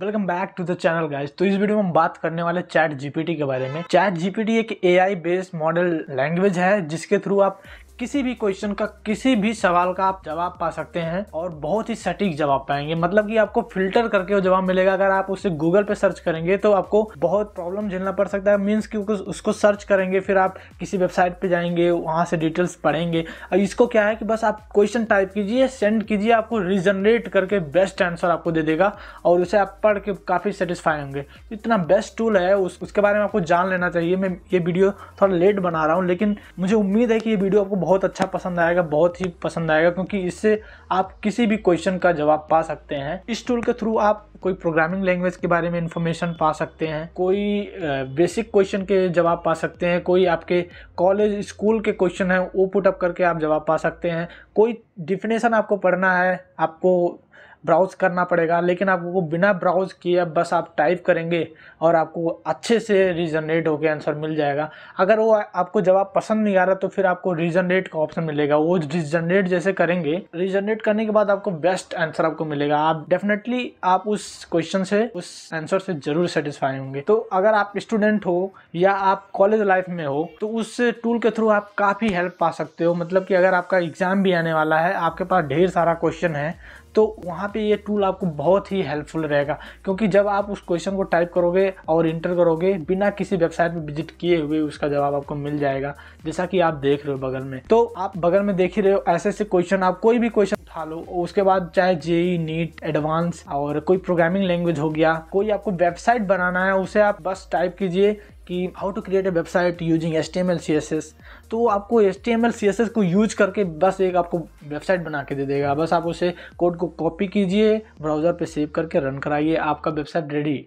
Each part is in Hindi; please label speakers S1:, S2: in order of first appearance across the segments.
S1: welcome back to the channel guys तो इस वीडियो में हम बात करने वाले चैट जीपीटी के बारे में चैट जीपीटी एक एआई बेस्ड मॉडल लैंग्वेज है जिसके थ्रू आप किसी भी क्वेश्चन का किसी भी सवाल का आप जवाब पा सकते हैं और बहुत ही सटीक जवाब पाएंगे मतलब कि आपको फिल्टर करके वो जवाब मिलेगा अगर आप उसे गूगल पे सर्च करेंगे तो आपको बहुत प्रॉब्लम झेलना पड़ सकता है मीन्स कि उसको सर्च करेंगे फिर आप किसी वेबसाइट पर जाएंगे वहाँ से डिटेल्स पढ़ेंगे और इसको क्या है कि बस आप क्वेश्चन टाइप कीजिए सेंड कीजिए आपको रिजनरेट करके बेस्ट आंसर आपको दे देगा और उसे आप पढ़ के काफ़ी सेटिस्फाई होंगे इतना बेस्ट टूल है उस, उसके बारे में आपको जान लेना चाहिए मैं ये वीडियो थोड़ा लेट बना रहा हूँ लेकिन मुझे उम्मीद है कि ये वीडियो आपको बहुत बहुत अच्छा पसंद आएगा बहुत ही पसंद आएगा क्योंकि इससे आप किसी भी क्वेश्चन का जवाब पा सकते हैं इस टूल के थ्रू आप कोई प्रोग्रामिंग लैंग्वेज के बारे में इंफॉर्मेशन पा सकते हैं कोई बेसिक क्वेश्चन के जवाब पा सकते हैं कोई आपके कॉलेज स्कूल के क्वेश्चन हैं वो पुटअप करके आप जवाब पा सकते हैं कोई डिफिनेशन आपको पढ़ना है आपको ब्राउज़ करना पड़ेगा लेकिन आपको बिना ब्राउज़ किए बस आप टाइप करेंगे और आपको अच्छे से रिजनरेट होकर आंसर मिल जाएगा अगर वो आपको जवाब पसंद नहीं आ रहा तो फिर आपको रिजनरेट का ऑप्शन मिलेगा वो रिजनरेट जैसे करेंगे रिजनरेट करने के बाद आपको बेस्ट आंसर आपको मिलेगा आप डेफिनेटली आप उस क्वेश्चन से उस आंसर से जरूर सेटिस्फाई होंगे तो अगर आप स्टूडेंट हो या आप कॉलेज लाइफ में हो तो उस टूल के थ्रू आप काफ़ी हेल्प पा सकते हो मतलब कि अगर आपका एग्जाम भी आने वाला है आपके पास ढेर सारा क्वेश्चन है तो वहाँ पे ये टूल आपको बहुत ही हेल्पफुल रहेगा क्योंकि जब आप उस क्वेश्चन को टाइप करोगे और इंटर करोगे बिना किसी वेबसाइट में विजिट किए हुए उसका जवाब आपको मिल जाएगा जैसा कि आप देख रहे हो बगल में तो आप बगल में देख ही रहे हो ऐसे ऐसे क्वेश्चन आप कोई भी क्वेश्चन उठा लो उसके बाद चाहे जेई नीट एडवांस और कोई प्रोग्रामिंग लैंग्वेज हो गया कोई आपको वेबसाइट बनाना है उसे आप बस टाइप कीजिए कि how to create a website using S T M L C S S तो आपको S T M L C S S को यूज करके बस एक आपको वेबसाइट बना के दे देगा बस आप उसे कोड को कॉपी कीजिए ब्राउज़र पे सेव करके रन कराइए आपका वेबसाइट रेडी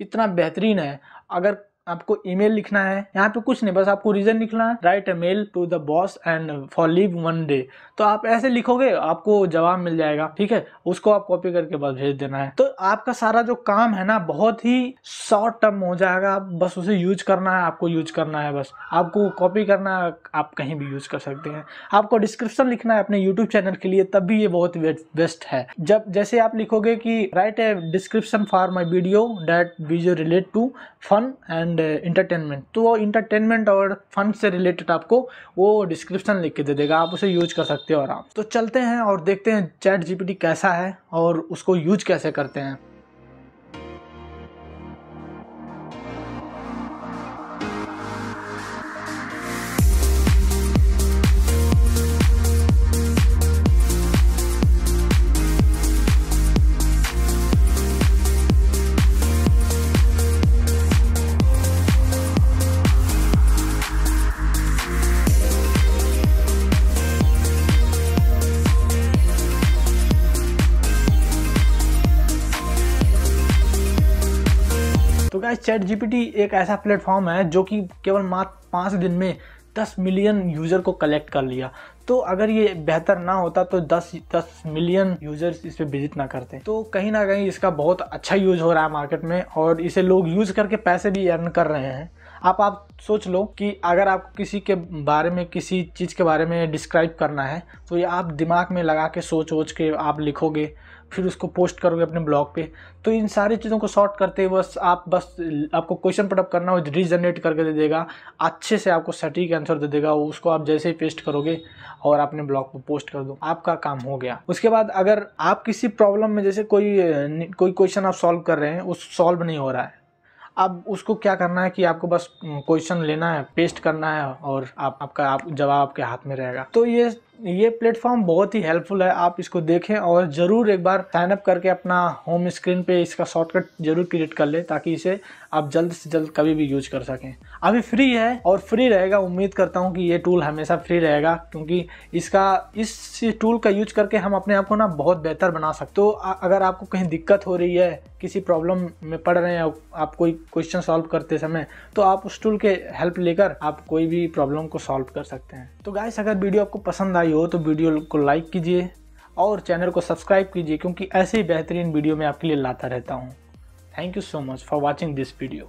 S1: इतना बेहतरीन है अगर आपको ईमेल लिखना है यहाँ पे कुछ नहीं बस आपको रीजन लिखना है write a mail to the boss and for leave one day तो आप ऐसे लिखोगे आपको जवाब मिल जाएगा ठीक है उसको आप कॉपी करके बस भेज देना है तो आपका सारा जो काम है ना बहुत ही शॉर्ट टर्म हो जाएगा आप बस उसे यूज करना है आपको यूज करना है बस आपको कॉपी करना है आप कहीं भी यूज कर सकते हैं आपको डिस्क्रिप्शन लिखना है अपने यूट्यूब चैनल के लिए तब भी ये बहुत बेस्ट है जब जैसे आप लिखोगे कि write a description for my video that video relate to fun and and entertainment uh, तो वो इंटरटेनमेंट और फन से रिलेटेड आपको वो डिस्क्रिप्शन लिख के दे देगा आप उसे यूज कर सकते हो आराम तो चलते हैं और देखते हैं चैट जीपीटी कैसा है और उसको यूज कैसे करते हैं गाइस चैट जीपीटी एक ऐसा प्लेटफॉर्म है जो कि केवल मात्र पाँच दिन में दस मिलियन यूज़र को कलेक्ट कर लिया तो अगर ये बेहतर ना होता तो 10 10 मिलियन यूजर्स इस पर विजिट ना करते तो कहीं ना कहीं इसका बहुत अच्छा यूज हो रहा है मार्केट में और इसे लोग यूज करके पैसे भी अर्न कर रहे हैं आप आप सोच लो कि अगर आपको किसी के बारे में किसी चीज़ के बारे में डिस्क्राइब करना है तो ये आप दिमाग में लगा के सोच वोच के आप लिखोगे फिर उसको पोस्ट करोगे अपने ब्लॉग पे तो इन सारी चीज़ों को शॉर्ट करते हुए बस आप बस आपको क्वेश्चन पुटअप करना हो रीजनरेट करके दे देगा अच्छे से आपको सटीक आंसर दे देगा उसको आप जैसे ही पेस्ट करोगे और आपने ब्लॉग पर पोस्ट कर दो आपका काम हो गया उसके बाद अगर आप किसी प्रॉब्लम में जैसे कोई कोई क्वेश्चन आप सॉल्व कर रहे हैं उस सॉल्व नहीं हो रहा है अब उसको क्या करना है कि आपको बस क्वेश्चन लेना है पेस्ट करना है और आप आपका आप जवाब आपके हाथ में रहेगा तो ये ये प्लेटफॉर्म बहुत ही हेल्पफुल है आप इसको देखें और ज़रूर एक बार साइन अप करके अपना होम स्क्रीन पे इसका शॉर्टकट जरूर क्रिएट कर लें ताकि इसे आप जल्द से जल्द कभी भी यूज कर सकें अभी फ्री है और फ्री रहेगा उम्मीद करता हूँ कि ये टूल हमेशा फ्री रहेगा क्योंकि इसका इस टूल का यूज करके हम अपने आप को ना बहुत बेहतर बना सकते तो अगर आपको कहीं दिक्कत हो रही है किसी प्रॉब्लम में पड़ रहे हैं आप कोई क्वेश्चन सॉल्व करते समय तो आप उस टूल के हेल्प लेकर आप कोई भी प्रॉब्लम को सॉल्व कर सकते हैं तो गाइस अगर वीडियो आपको पसंद आई आई हो तो वीडियो को लाइक कीजिए और चैनल को सब्सक्राइब कीजिए क्योंकि ऐसे ही बेहतरीन वीडियो मैं आपके लिए लाता रहता हूँ thank you so much for watching this video